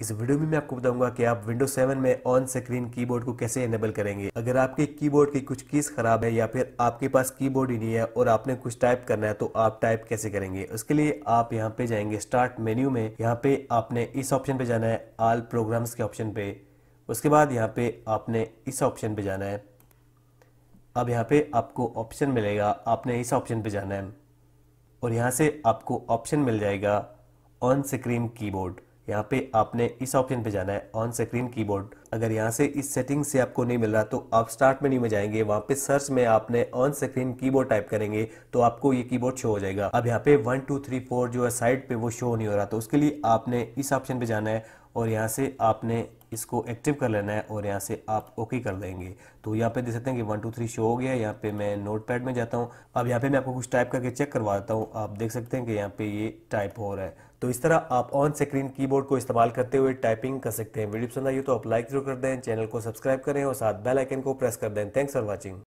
इस वीडियो में मैं आपको बताऊंगा कि आप विंडो 7 में ऑन स्क्रीन कीबोर्ड को कैसे एनेबल करेंगे अगर आपके कीबोर्ड की कुछ कीज खराब है या फिर आपके पास कीबोर्ड ही नहीं है और आपने कुछ टाइप करना है तो आप टाइप कैसे करेंगे उसके लिए आप यहाँ पे जाएंगे स्टार्ट मेन्यू में यहाँ पे आपने इस ऑप्शन पे जाना है आल प्रोग्राम्स के ऑप्शन पे उसके बाद यहाँ पे आपने इस ऑप्शन पे जाना है अब यहाँ पे आपको ऑप्शन मिलेगा आपने इस ऑप्शन पे जाना है और यहाँ से आपको ऑप्शन मिल जाएगा ऑन स्क्रीन कीबोर्ड यहाँ पे आपने इस ऑप्शन पे जाना है ऑन स्क्रीन कीबोर्ड अगर यहाँ से इस सेटिंग से आपको नहीं मिल रहा तो आप स्टार्ट मेन्यू में जाएंगे वहाँ पे सर्च में आपने ऑन स्क्रीन कीबोर्ड टाइप करेंगे तो आपको ये कीबोर्ड शो हो जाएगा अब यहाँ पे वन टू थ्री फोर जो है साइड पे वो शो नहीं हो रहा तो उसके लिए आपने इस ऑप्शन पे जाना है और यहाँ से आपने इसको एक्टिव कर लेना है और यहाँ से आप ओके कर देंगे तो यहाँ पे देख सकते हैं कि वन टू थ्री शो हो गया यहाँ पे मैं नोट पैड में जाता हूँ अब यहाँ पे मैं आपको कुछ टाइप करके चेक करवा देता हूँ आप देख सकते हैं कि यहाँ पे ये टाइप हो रहा है तो इस तरह आप ऑन स्क्रीन कीबोर्ड को इस्तेमाल करते हुए टाइपिंग कर सकते हैं वीडियो पसंद आई तो आप लाइक जरूर कर दें चैनल को सब्सक्राइब करें और साथ बेल आइकन को प्रेस कर दें थैंक्स फॉर वॉचिंग